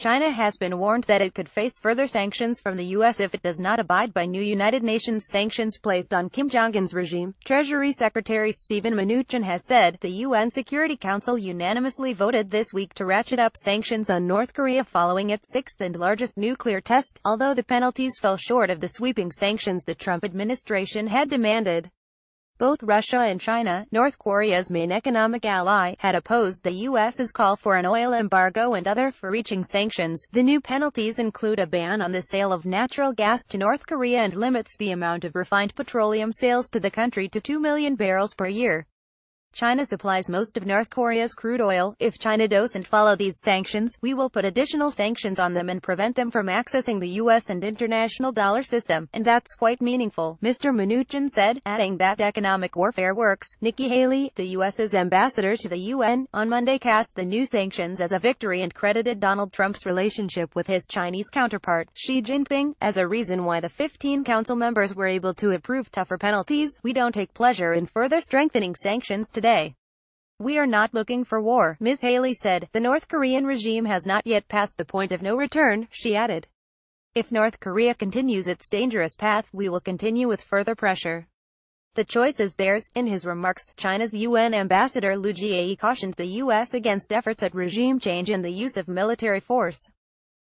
China has been warned that it could face further sanctions from the U.S. if it does not abide by new United Nations sanctions placed on Kim Jong-un's regime. Treasury Secretary Stephen Mnuchin has said the UN Security Council unanimously voted this week to ratchet up sanctions on North Korea following its sixth and largest nuclear test, although the penalties fell short of the sweeping sanctions the Trump administration had demanded. Both Russia and China, North Korea's main economic ally, had opposed the U.S.'s call for an oil embargo and other for-reaching sanctions. The new penalties include a ban on the sale of natural gas to North Korea and limits the amount of refined petroleum sales to the country to 2 million barrels per year. China supplies most of North Korea's crude oil. If China doesn't follow these sanctions, we will put additional sanctions on them and prevent them from accessing the U.S. and international dollar system, and that's quite meaningful, Mr. Mnuchin said, adding that economic warfare works. Nikki Haley, the U.S.'s ambassador to the UN, on Monday cast the new sanctions as a victory and credited Donald Trump's relationship with his Chinese counterpart, Xi Jinping, as a reason why the 15 council members were able to approve tougher penalties. We don't take pleasure in further strengthening sanctions today. We are not looking for war, Ms. Haley said. The North Korean regime has not yet passed the point of no return, she added. If North Korea continues its dangerous path, we will continue with further pressure. The choice is theirs. In his remarks, China's UN ambassador Lu Jie cautioned the U.S. against efforts at regime change and the use of military force.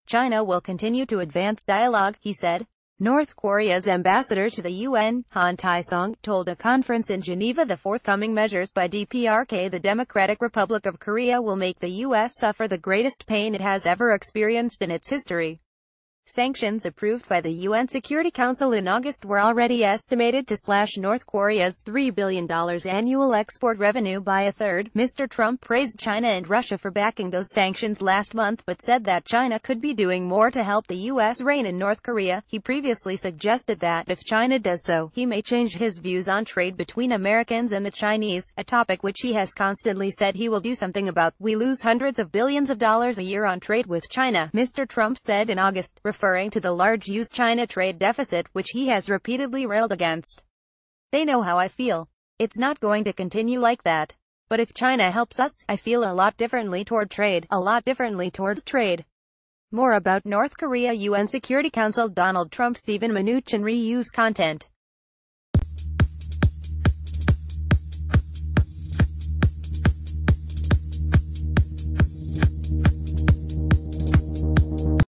China will continue to advance dialogue, he said. North Korea's ambassador to the UN, Han Tae-sung, told a conference in Geneva the forthcoming measures by DPRK the Democratic Republic of Korea will make the U.S. suffer the greatest pain it has ever experienced in its history. Sanctions approved by the UN Security Council in August were already estimated to slash North Korea's $3 billion annual export revenue by a third. Mr. Trump praised China and Russia for backing those sanctions last month but said that China could be doing more to help the U.S. reign in North Korea. He previously suggested that, if China does so, he may change his views on trade between Americans and the Chinese, a topic which he has constantly said he will do something about. We lose hundreds of billions of dollars a year on trade with China, Mr. Trump said in August, referring to the large US-China trade deficit which he has repeatedly railed against. They know how I feel. It's not going to continue like that. But if China helps us, I feel a lot differently toward trade, a lot differently toward trade. More about North Korea UN Security Council Donald Trump Stephen Mnuchin reuse content